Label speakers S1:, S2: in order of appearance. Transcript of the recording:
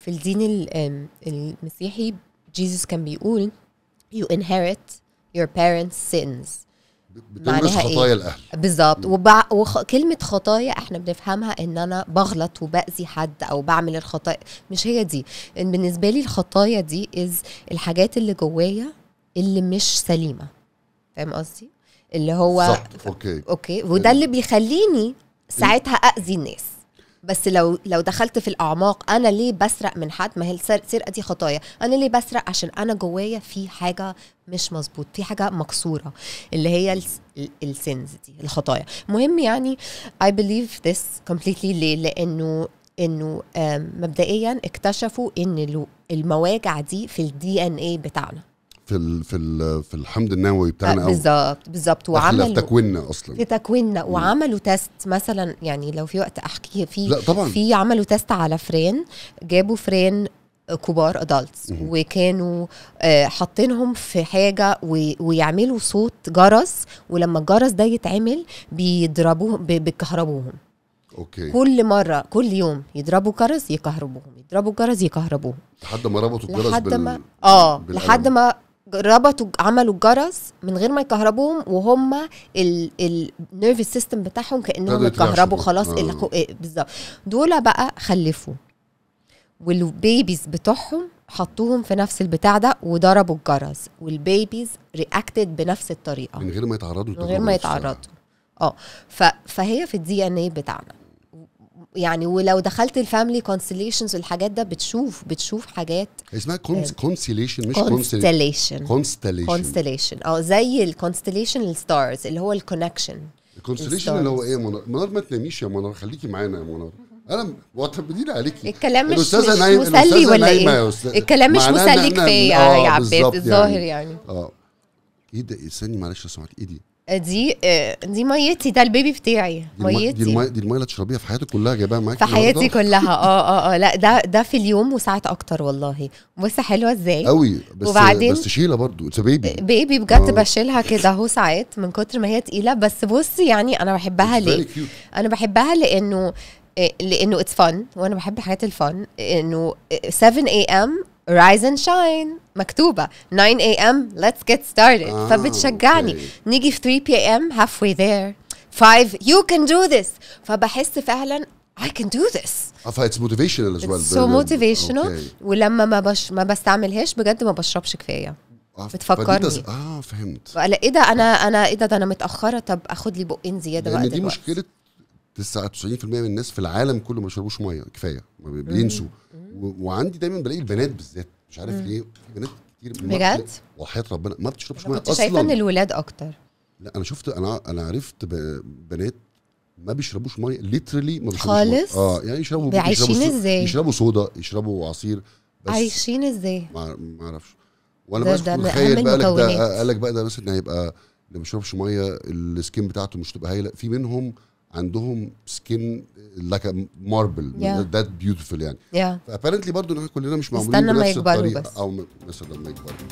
S1: في الدين المسيحي جيسوس كان بيقول you inherit your parents' sins بتورث إيه؟ خطايا إيه؟ الاهل بالظبط وبع... وكلمه خطايا احنا بنفهمها ان انا بغلط وباذي حد او بعمل الخطايا مش هي دي إن بالنسبه لي الخطايا دي از الحاجات اللي جوايا اللي مش سليمه فاهم قصدي اللي هو صح. اوكي اوكي وده اللي بيخليني ساعتها اذي الناس بس لو لو دخلت في الاعماق انا ليه بسرق من حد ما هي السرقه دي خطايا انا ليه بسرق عشان انا جوايا في حاجه مش مظبوط في حاجه مكسوره اللي هي السنز دي الخطايا مهم يعني اي بليف ذس كومبليتلي ليه لانه انه مبدئيا اكتشفوا ان المواجع دي في الدي ان اي بتاعنا
S2: في الـ في الـ في الحمض النووي بتاعنا آه، بالظبط
S1: بالظبط وعملوا في
S2: تكويننا اصلا في
S1: تكويننا وعملوا تيست مثلا يعني لو في وقت احكي في لا طبعا في عملوا تيست على فرين جابوا فرين كبار ادلتس وكانوا آه، حاطينهم في حاجه ويعملوا صوت جرس ولما الجرس ده يتعمل بيضربوهم بيكهربوهم اوكي كل مره كل يوم يضربوا جرس يكهربوهم يضربوا جرس يكهربوهم
S2: لحد ما ربطوا الجرس لحد ما بال...
S1: اه لحد ما ربطوا عملوا الجرس من غير ما يكهربوهم وهم النيرفس سيستم بتاعهم كانهم اتكهربوا خلاص آه. إيه، بالظبط دول بقى خلفوا والبيبيز بتوعهم حطوهم في نفس البتاع ده وضربوا الجرس والبيبيز رياكتد بنفس الطريقه من غير ما يتعرضوا من غير ما يتعرضوا اه فهي في الدي ان اي بتاعنا يعني ولو دخلت الفاميلي كونستليشنز والحاجات ده بتشوف بتشوف حاجات
S2: اسمها كونستليشن آه، مش كونستليشن كونستليشن كونستليشن
S1: اه زي الكونستليشن الستارز اللي هو الكونكشن
S2: الكونستليشن اللي هو ايه منار منار ما تناميش يا منار خليكي معانا يا منار انا معتمدين عليكي
S1: الكلام مش, مش نايم مسلي ولا ايه الكلام مش مسلي كفايه يا آه، عباد الظاهر يعني. يعني
S2: اه ايه ده استني معلش لو سمحت ايه دي
S1: دي آه، دي ميتي ده البيبي بتاعي ميتي دي الميه
S2: دي الميه اللي هتشربيها في حياتك كلها جايباها معاكي في حياتي كلها
S1: اه اه اه لا ده ده في اليوم وساعات اكتر والله بص حلوه ازاي قوي بس وبعدين بس
S2: شيله برضو اتس بيبي
S1: بيبي بجد آه. بشيلها كده اهو ساعات من كتر ما هي تقيله بس بص يعني انا بحبها ليه انا بحبها لانه آه، لانه اتس فن وانا بحب حاجات الفن انه 7 اي ام rise and shine مكتوبه 9 a.m. let's get started ستارتد آه، فبتشجعني okay. نيجي في 3 p.m. halfway there 5 you can do this فبحس فعلا I can do this.
S2: آه، as well it's so motivational okay.
S1: ولما ما بش ما بستعملهاش بجد ما بشربش كفايه. آه، بتفكرني
S2: اه فهمت
S1: لا ايه ده انا انا ايه ده ده انا متاخره طب اخد لي بقين زياده بقى دي مشكله
S2: 99% من الناس في العالم كله ما بيشربوش ميه كفايه بينسوا وعندي دايما بلاقي البنات بالذات مش عارف مم. ليه بنات كتير بجد وحياه ربنا ما بتشربش ميه اصلا شايفه ان
S1: الولاد اكتر
S2: لا انا شفت انا انا عرفت بنات ما بيشربوش ميه ليترلي ما بيشربوش خالص مية. اه يعني يشربوا عايشين ازاي يشربوا صودا يشربوا عصير بس عايشين ازاي ما اعرفش وانا بس متخيل بقى لك ده قال لك بقى ده مثلا هيبقى اللي ما بيشربش ميه السكين بتاعته مش تبقى هايله في منهم عندهم سكين لايك ماربل ذات بيوتيفول يعني yeah. فابارنتلي برضه ان احنا كلنا مش معمولين بنفس الطريقه بس. او مثلا لما يكبروا